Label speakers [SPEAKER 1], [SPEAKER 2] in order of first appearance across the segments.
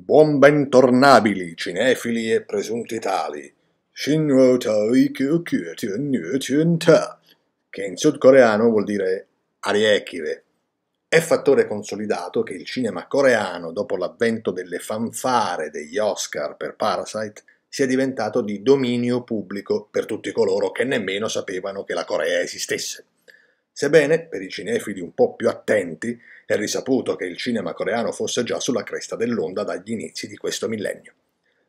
[SPEAKER 1] Buon bentornabili, cinefili e presunti tali. Shinro Taikyo Kyutun Nyutun Ta, che in sudcoreano vuol dire ariekire. È fattore consolidato che il cinema coreano, dopo l'avvento delle fanfare degli Oscar per Parasite, sia diventato di dominio pubblico per tutti coloro che nemmeno sapevano che la Corea esistesse. Sebbene, per i cinefili un po' più attenti, è risaputo che il cinema coreano fosse già sulla cresta dell'onda dagli inizi di questo millennio.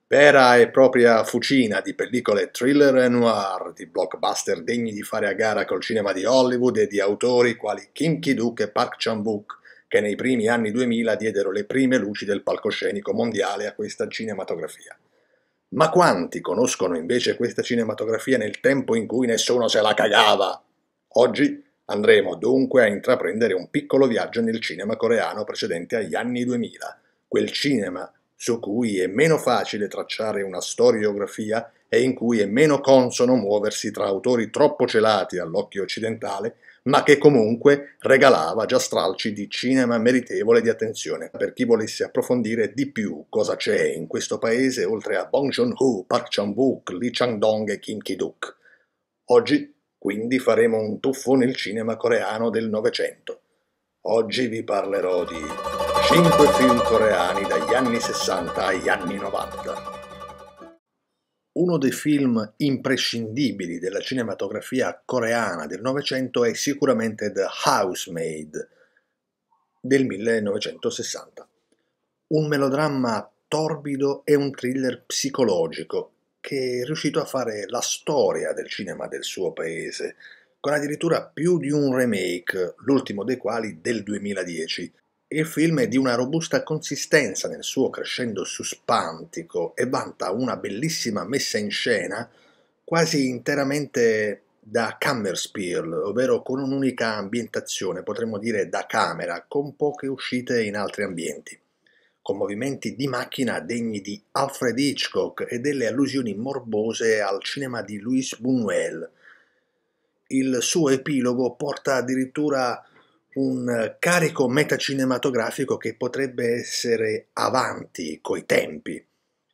[SPEAKER 1] Vera e propria fucina di pellicole thriller e noir, di blockbuster degni di fare a gara col cinema di Hollywood e di autori quali Kim Ki-duk e Park Chan-wook, che nei primi anni 2000 diedero le prime luci del palcoscenico mondiale a questa cinematografia. Ma quanti conoscono invece questa cinematografia nel tempo in cui nessuno se la cagava? Oggi Andremo dunque a intraprendere un piccolo viaggio nel cinema coreano precedente agli anni 2000, quel cinema su cui è meno facile tracciare una storiografia e in cui è meno consono muoversi tra autori troppo celati all'occhio occidentale, ma che comunque regalava già stralci di cinema meritevole di attenzione per chi volesse approfondire di più cosa c'è in questo paese oltre a Bong Joon-ho, Park Chan-wook, Lee Chang-dong e Kim Ki-duk. Oggi quindi faremo un tuffo nel cinema coreano del Novecento. Oggi vi parlerò di 5 film coreani dagli anni 60 agli anni 90. Uno dei film imprescindibili della cinematografia coreana del Novecento è sicuramente The Housemaid del 1960. Un melodramma torbido e un thriller psicologico che è riuscito a fare la storia del cinema del suo paese, con addirittura più di un remake, l'ultimo dei quali del 2010. Il film è di una robusta consistenza nel suo crescendo suspantico e vanta una bellissima messa in scena quasi interamente da Kammerspiel, ovvero con un'unica ambientazione, potremmo dire da camera, con poche uscite in altri ambienti con movimenti di macchina degni di Alfred Hitchcock e delle allusioni morbose al cinema di Louis Buñuel. Il suo epilogo porta addirittura un carico metacinematografico che potrebbe essere avanti coi tempi,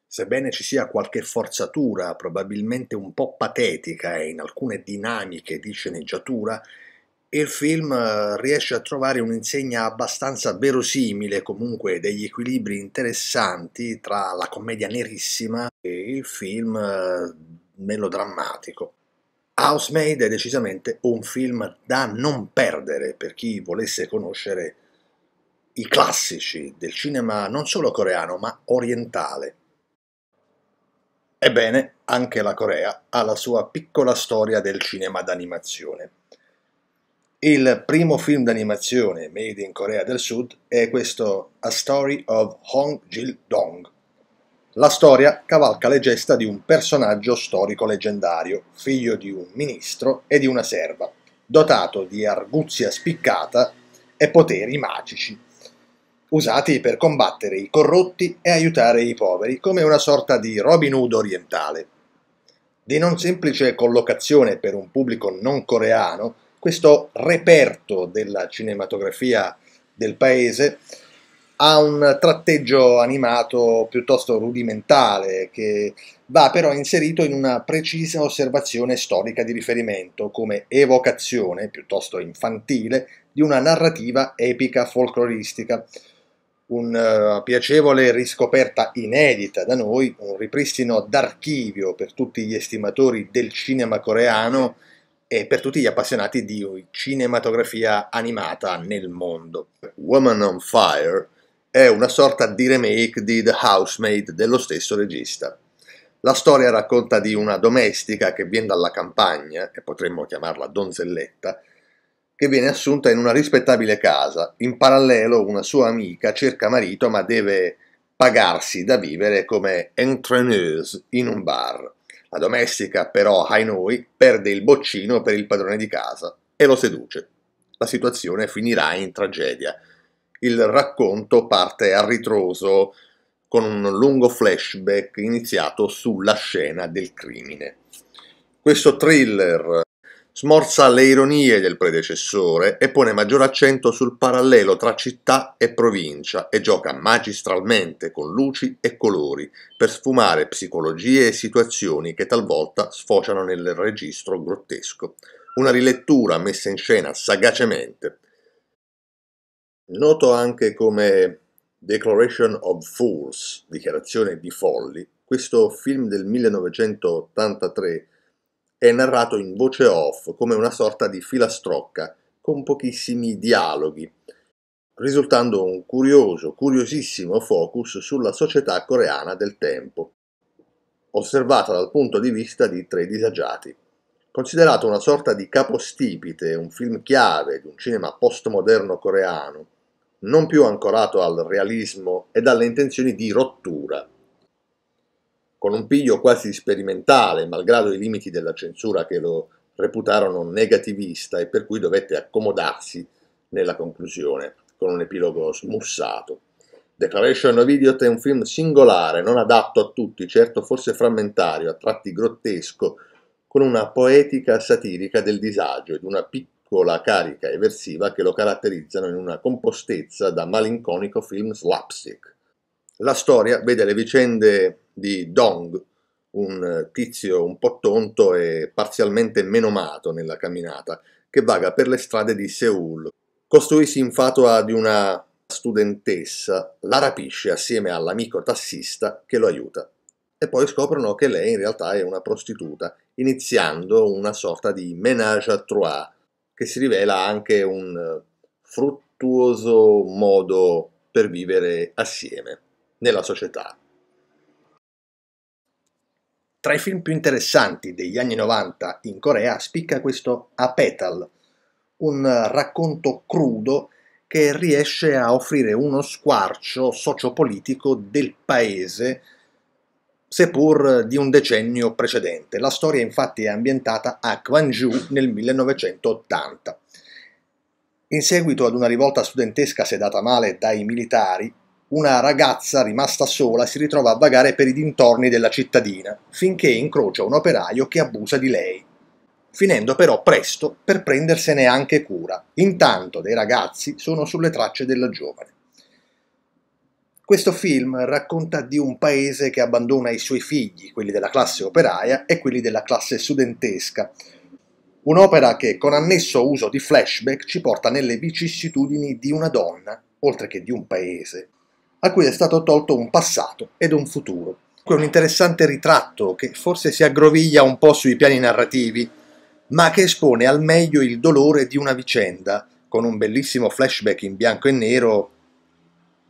[SPEAKER 1] sebbene ci sia qualche forzatura, probabilmente un po' patetica in alcune dinamiche di sceneggiatura, il film eh, riesce a trovare un'insegna abbastanza verosimile comunque degli equilibri interessanti tra la commedia nerissima e il film eh, melodrammatico. Housemaid è decisamente un film da non perdere per chi volesse conoscere i classici del cinema non solo coreano ma orientale. Ebbene, anche la Corea ha la sua piccola storia del cinema d'animazione. Il primo film d'animazione made in Corea del Sud è questo A Story of Hong Jil-dong. La storia cavalca le gesta di un personaggio storico leggendario, figlio di un ministro e di una serva, dotato di arguzia spiccata e poteri magici, usati per combattere i corrotti e aiutare i poveri, come una sorta di Robin Hood orientale. Di non semplice collocazione per un pubblico non coreano, questo reperto della cinematografia del paese ha un tratteggio animato piuttosto rudimentale che va però inserito in una precisa osservazione storica di riferimento come evocazione piuttosto infantile di una narrativa epica folcloristica. Una eh, piacevole riscoperta inedita da noi, un ripristino d'archivio per tutti gli estimatori del cinema coreano e per tutti gli appassionati di cinematografia animata nel mondo. Woman on Fire è una sorta di remake di The Housemaid dello stesso regista. La storia racconta di una domestica che viene dalla campagna, e potremmo chiamarla donzelletta, che viene assunta in una rispettabile casa. In parallelo una sua amica cerca marito ma deve pagarsi da vivere come entraineuse in un bar. La domestica, però, ai noi, perde il boccino per il padrone di casa e lo seduce. La situazione finirà in tragedia. Il racconto parte a ritroso con un lungo flashback iniziato sulla scena del crimine. Questo thriller smorza le ironie del predecessore e pone maggior accento sul parallelo tra città e provincia e gioca magistralmente con luci e colori per sfumare psicologie e situazioni che talvolta sfociano nel registro grottesco. Una rilettura messa in scena sagacemente. Noto anche come Declaration of Fools, dichiarazione di folli, questo film del 1983 è narrato in voce off come una sorta di filastrocca con pochissimi dialoghi, risultando un curioso, curiosissimo focus sulla società coreana del tempo, osservata dal punto di vista di tre disagiati. Considerato una sorta di capostipite, un film chiave di un cinema postmoderno coreano, non più ancorato al realismo e dalle intenzioni di rottura con un piglio quasi sperimentale, malgrado i limiti della censura che lo reputarono negativista e per cui dovette accomodarsi nella conclusione, con un epilogo smussato. Declaration of Idiot è un film singolare, non adatto a tutti, certo forse frammentario, a tratti grottesco, con una poetica satirica del disagio ed una piccola carica eversiva che lo caratterizzano in una compostezza da malinconico film slapstick. La storia vede le vicende di Dong, un tizio un po' tonto e parzialmente menomato nella camminata, che vaga per le strade di Seoul. Costui si infatua di una studentessa, la rapisce assieme all'amico tassista che lo aiuta e poi scoprono che lei in realtà è una prostituta, iniziando una sorta di ménage à trois, che si rivela anche un fruttuoso modo per vivere assieme nella società. Tra i film più interessanti degli anni 90 in Corea spicca questo A Petal, un racconto crudo che riesce a offrire uno squarcio sociopolitico del paese seppur di un decennio precedente. La storia infatti è ambientata a Gwangju nel 1980. In seguito ad una rivolta studentesca sedata male dai militari, una ragazza rimasta sola si ritrova a vagare per i dintorni della cittadina, finché incrocia un operaio che abusa di lei. Finendo però presto per prendersene anche cura. Intanto dei ragazzi sono sulle tracce della giovane. Questo film racconta di un paese che abbandona i suoi figli, quelli della classe operaia e quelli della classe studentesca. Un'opera che con annesso uso di flashback ci porta nelle vicissitudini di una donna, oltre che di un paese, a cui è stato tolto un passato ed un futuro. È un interessante ritratto che forse si aggroviglia un po' sui piani narrativi, ma che espone al meglio il dolore di una vicenda, con un bellissimo flashback in bianco e nero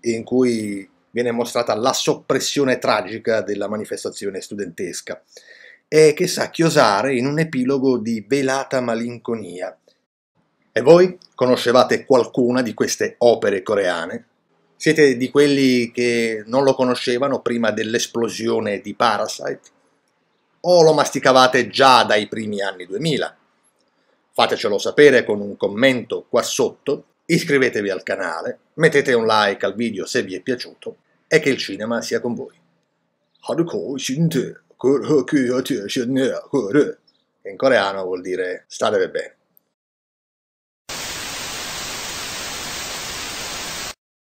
[SPEAKER 1] in cui viene mostrata la soppressione tragica della manifestazione studentesca e che sa chiosare in un epilogo di velata malinconia. E voi conoscevate qualcuna di queste opere coreane? Siete di quelli che non lo conoscevano prima dell'esplosione di Parasite? O lo masticavate già dai primi anni 2000? Fatecelo sapere con un commento qua sotto, iscrivetevi al canale, mettete un like al video se vi è piaciuto e che il cinema sia con voi. In coreano vuol dire stateve bene.